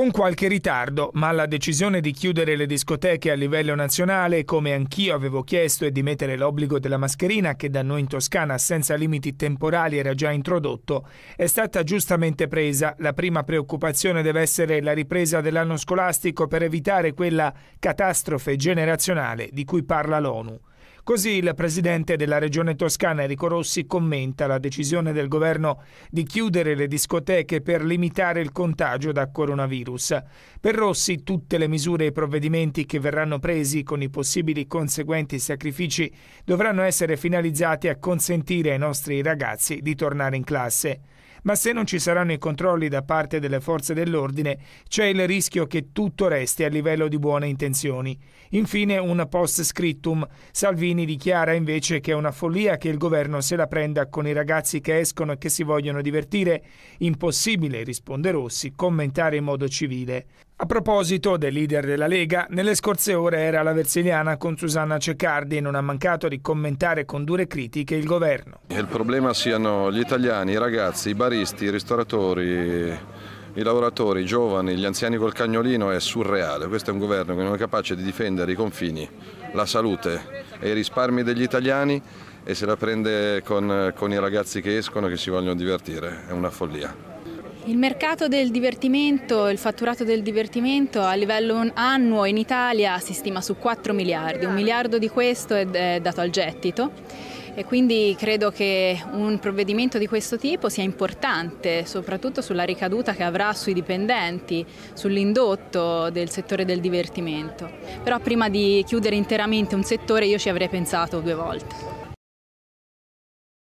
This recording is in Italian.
Con qualche ritardo, ma la decisione di chiudere le discoteche a livello nazionale, come anch'io avevo chiesto, e di mettere l'obbligo della mascherina che da noi in Toscana senza limiti temporali era già introdotto, è stata giustamente presa. La prima preoccupazione deve essere la ripresa dell'anno scolastico per evitare quella catastrofe generazionale di cui parla l'ONU. Così il presidente della regione toscana Enrico Rossi commenta la decisione del governo di chiudere le discoteche per limitare il contagio da coronavirus. Per Rossi tutte le misure e i provvedimenti che verranno presi con i possibili conseguenti sacrifici dovranno essere finalizzati a consentire ai nostri ragazzi di tornare in classe ma se non ci saranno i controlli da parte delle forze dell'ordine c'è il rischio che tutto resti a livello di buone intenzioni. Infine un post scriptum. Salvini dichiara invece che è una follia che il governo se la prenda con i ragazzi che escono e che si vogliono divertire. Impossibile, risponde Rossi, commentare in modo civile. A proposito del leader della Lega, nelle scorse ore era la Versiliana con Susanna Ceccardi e non ha mancato di commentare con dure critiche il governo. Il problema siano gli italiani, i ragazzi, i baristi, i ristoratori, i lavoratori, i giovani, gli anziani col cagnolino è surreale. Questo è un governo che non è capace di difendere i confini, la salute e i risparmi degli italiani e se la prende con, con i ragazzi che escono che si vogliono divertire. È una follia. Il mercato del divertimento, il fatturato del divertimento a livello annuo in Italia si stima su 4 miliardi, un miliardo di questo è dato al gettito e quindi credo che un provvedimento di questo tipo sia importante, soprattutto sulla ricaduta che avrà sui dipendenti, sull'indotto del settore del divertimento. Però prima di chiudere interamente un settore io ci avrei pensato due volte.